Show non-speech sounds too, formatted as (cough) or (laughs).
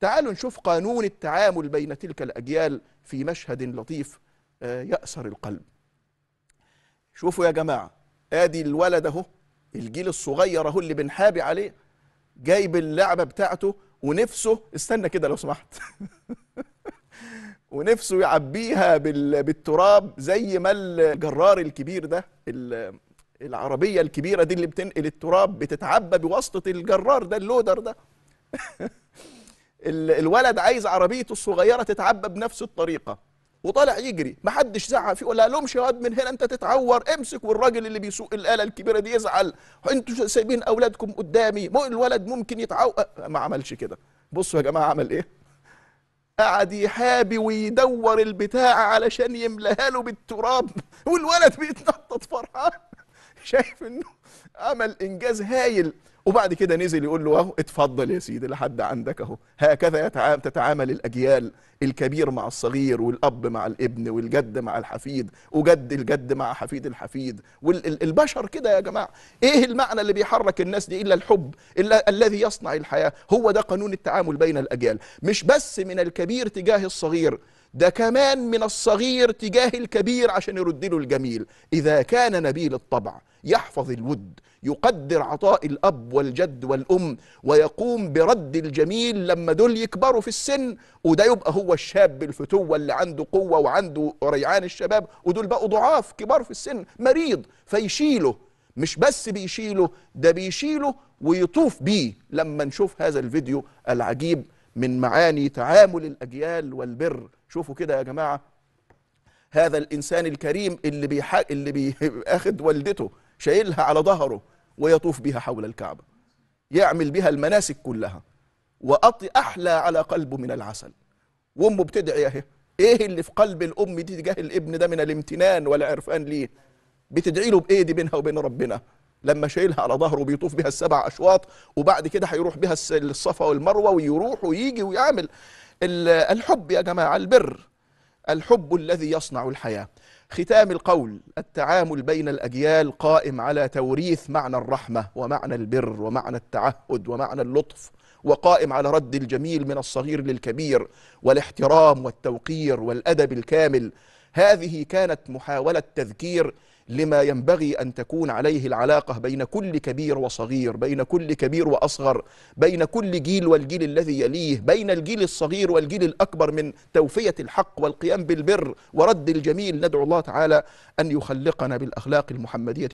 تعالوا نشوف قانون التعامل بين تلك الأجيال في مشهد لطيف آه، يأسر القلب شوفوا يا جماعة آدي الولد أهو الجيل الصغير أهو اللي بنحابي عليه جايب اللعبة بتاعته ونفسه استنى كده لو سمحت (laughs) ونفسه يعبيها بالتراب زي ما الجرار الكبير ده العربية الكبيرة دي اللي بتنقل التراب بتتعبى بواسطة الجرار ده اللودر ده (laughs) الولد عايز عربيته الصغيره تتعبى بنفس الطريقه وطالع يجري محدش زعق فيه ولا لهمش يا واد من هنا انت تتعور امسك والراجل اللي بيسوق الاله الكبيره دي يزعل انتوا سايبين اولادكم قدامي الولد ممكن يتعور أه، ما عملش كده بصوا يا جماعه عمل ايه قعد يحابي ويدور البتاع علشان يملاها له بالتراب والولد بيتنطط فرحان (laughs) شايف انه عمل انجاز هايل وبعد كده نزل يقول له اهو اتفضل يا سيدي لحد عندك اهو هكذا تتعامل الاجيال الكبير مع الصغير والاب مع الابن والجد مع الحفيد وجد الجد مع حفيد الحفيد والبشر كده يا جماعه ايه المعنى اللي بيحرك الناس دي الا الحب إلا الذي يصنع الحياه هو ده قانون التعامل بين الاجيال مش بس من الكبير تجاه الصغير ده كمان من الصغير تجاه الكبير عشان يرد له الجميل إذا كان نبيل الطبع يحفظ الود يقدر عطاء الأب والجد والأم ويقوم برد الجميل لما دول يكبروا في السن وده يبقى هو الشاب الفتوة اللي عنده قوة وعنده ريعان الشباب ودول بقوا ضعاف كبار في السن مريض فيشيله مش بس بيشيله ده بيشيله ويطوف بيه لما نشوف هذا الفيديو العجيب من معاني تعامل الأجيال والبر شوفوا كده يا جماعه هذا الانسان الكريم اللي بيح... اللي بياخد والدته شايلها على ظهره ويطوف بها حول الكعبه يعمل بها المناسك كلها واطي احلى على قلبه من العسل وامه بتدعي اهي ايه اللي في قلب الام دي تجاه الابن ده من الامتنان والعرفان ليه بتدعي له بايه دي بينها وبين ربنا لما شايلها على ظهره بيطوف بها السبع اشواط وبعد كده هيروح بها الصفا والمروه ويروح ويجي ويعمل الحب يا جماعة البر الحب الذي يصنع الحياة ختام القول التعامل بين الأجيال قائم على توريث معنى الرحمة ومعنى البر ومعنى التعهد ومعنى اللطف وقائم على رد الجميل من الصغير للكبير والاحترام والتوقير والأدب الكامل هذه كانت محاولة تذكير لما ينبغي أن تكون عليه العلاقة بين كل كبير وصغير بين كل كبير وأصغر بين كل جيل والجيل الذي يليه بين الجيل الصغير والجيل الأكبر من توفية الحق والقيام بالبر ورد الجميل ندعو الله تعالى أن يخلقنا بالأخلاق المحمدية